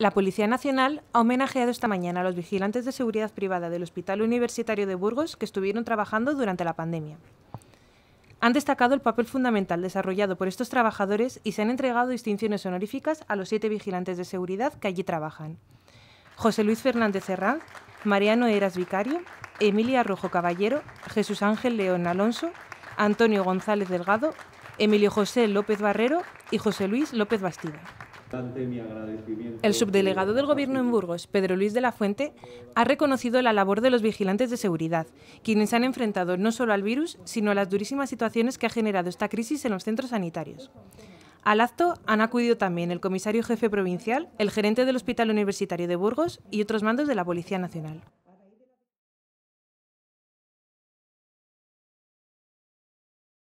La Policía Nacional ha homenajeado esta mañana a los vigilantes de seguridad privada del Hospital Universitario de Burgos que estuvieron trabajando durante la pandemia. Han destacado el papel fundamental desarrollado por estos trabajadores y se han entregado distinciones honoríficas a los siete vigilantes de seguridad que allí trabajan. José Luis Fernández Herranz, Mariano Eras Vicario, Emilia Rojo Caballero, Jesús Ángel León Alonso, Antonio González Delgado, Emilio José López Barrero y José Luis López Bastida. El subdelegado del Gobierno en Burgos, Pedro Luis de la Fuente, ha reconocido la labor de los vigilantes de seguridad, quienes han enfrentado no solo al virus, sino a las durísimas situaciones que ha generado esta crisis en los centros sanitarios. Al acto han acudido también el comisario jefe provincial, el gerente del Hospital Universitario de Burgos y otros mandos de la Policía Nacional.